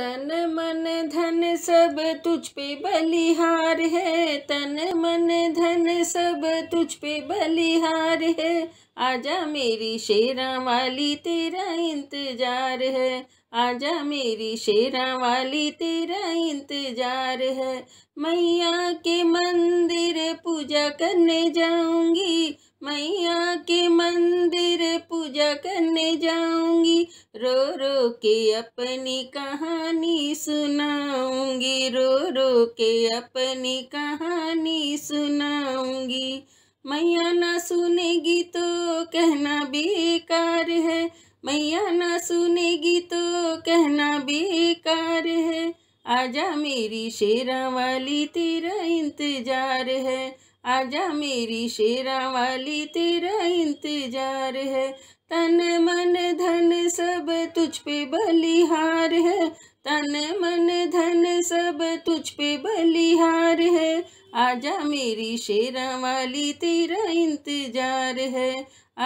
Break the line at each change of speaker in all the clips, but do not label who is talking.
तन मन धन सब तुझ पे बलिहार है तन मन धन सब तुझ पे बलिहार है आजा मेरी शेरा वाली तेरा इंतजार है आजा मेरी शेरा वाली तेरा इंतजार है मैया के मंदिर पूजा करने जाऊंगी के अपनी कहानी सुनाऊंगी रो रो के अपनी कहानी सुनाऊंगी मैया ना सुनेगी तो कहना बेकार है मैया ना सुनेगी तो कहना बेकार है आजा मेरी शेरा वाली तेरा इंतजार है आजा मेरी शेरा वाली तेरा इंतजार है तन मन धन सब तुझ पे बलिहार है तन मन धन सब तुझ पे बलिहार है आजा मेरी शेरा वाली तेरा इंतजार है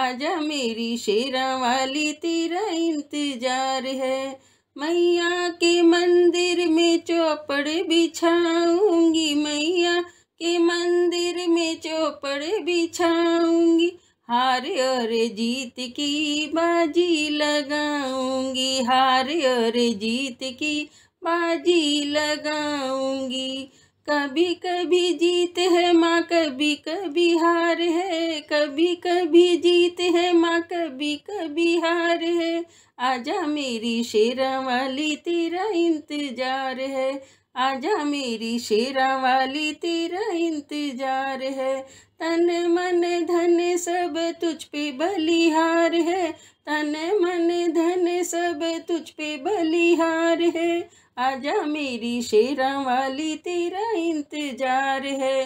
आजा मेरी शेरा वाली तेरा इंतजार है मैया के मंदिर में चौपड़ बिछाऊंगी मैया के मंदिर में चौपड़ बिछाऊंगी हार और जीत की बाजी लगाऊंगी हार और जीत की बाजी लगाऊंगी कभी कभी जीत है माँ कभी कभी हार है कभी कभी जीत है माँ कभी कभी हार है आजा मेरी शेरा वाली तेरा इंतजार है आजा मेरी शेरा वाली तेरा इंतजार है तन मन धन सब तुझ पे बलिहार है तन मन धन सब तुझ पे बलिहार है आजा मेरी शेरा वाली तेरा इंतजार है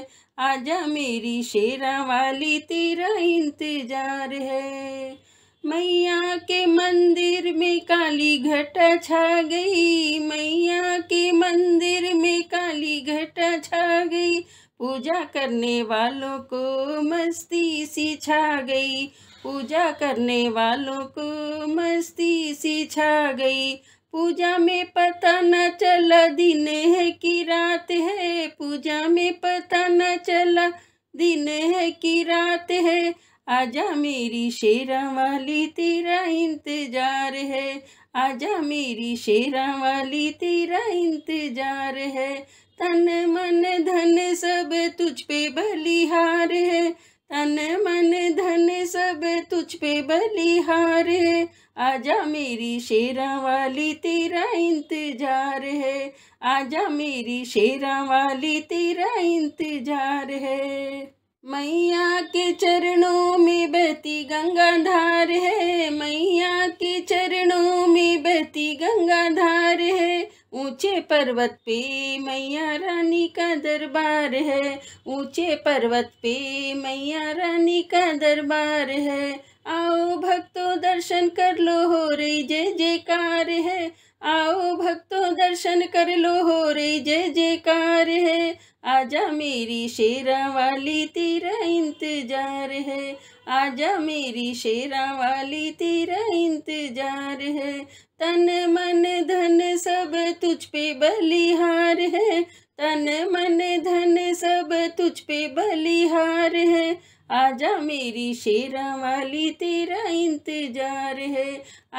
आजा मेरी शेरा वाली तेरा इंतजार है मैया के मंदिर में काली घटा छा गई मैया के मंदिर में काली घटा छा गई पूजा करने वालों को मस्ती सी छा गई पूजा करने वालों को मस्ती सी छा गई पूजा में पता न चला दिन है कि रात है पूजा में पता न चला दिन है कि रात है आजा मेरी शेरा वाली तेरा इंतजार है आजा मेरी शेरा वाली तेरा इंतजार है तन मन धन सब तुझ पे बलिहार है तन मन धन सब तुझ पे बलिहार है आजा मेरी शेरा वाली तेरा इंतजार है आजा मेरी शेरा वाली तेरा इंतजार है मैया के चरणों गंगाधार है मैया के चरणों में बहती गंगाधार है ऊंचे पर्वत पे मैया रानी का दरबार है ऊंचे पर्वत पे मैया रानी का दरबार है आओ भक्तों दर्शन कर लो हो रही जय जयकार है आओ भक्तों दर्शन कर लो हो रही जय जयकार है आजा मेरी शेरा वाली तेरा इंतजार है आजा मेरी शेरा वाली तेरा इंतजार है तन मन धन सब तुझ पे बलिहार है तन मन धन सब तुझ पे बलिहार है आजा मेरी शेरा वाली तेरा इंतजार है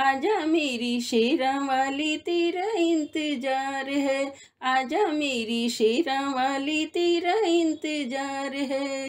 आजा मेरी शेरा वाली तेरा इंतजार है आजा मेरी शेरा वाली तेरा इंतजार है